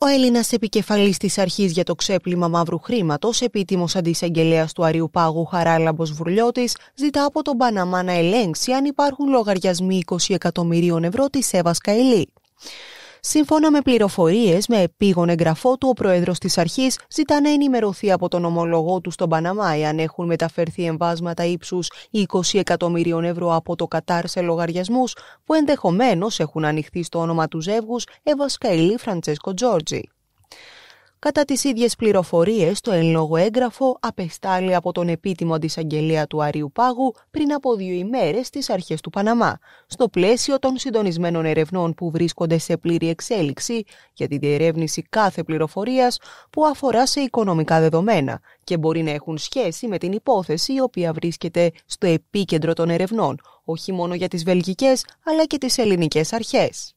Ο Έλληνας επικεφαλής της Αρχής για το ξέπλυμα μαύρου χρήματος, επίτιμος αντισαγγελέας του Αριού Πάγου Χαράλαμπος ζητά από τον Παναμά να ελέγξει αν υπάρχουν λογαριασμοί 20 εκατομμυρίων ευρώ της Εύα Καηλή. Σύμφωνα με πληροφορίες, με επίγον εγγραφό του, ο πρόεδρος της αρχής ζητά να ενημερωθεί από τον ομολογό του στον Παναμά εάν έχουν μεταφερθεί εμβάσματα ύψους 20 εκατομμυρίων ευρώ από το Κατάρ σε λογαριασμούς που ενδεχομένως έχουν ανοιχθεί στο όνομα τους ζεύγους Εύα Φραντσέσκο Τζόρτζι. Κατά τις ίδιες πληροφορίες, το εν λόγω έγγραφο απεστάλλει από τον επίτιμο αντισαγγελία του Αρίου Πάγου πριν από δύο ημέρες στις αρχές του Παναμά, στο πλαίσιο των συντονισμένων ερευνών που βρίσκονται σε πλήρη εξέλιξη για τη διερεύνηση κάθε πληροφορίας που αφορά σε οικονομικά δεδομένα και μπορεί να έχουν σχέση με την υπόθεση η οποία βρίσκεται στο επίκεντρο των ερευνών, όχι μόνο για τις βελγικές αλλά και τις ελληνικές αρχές.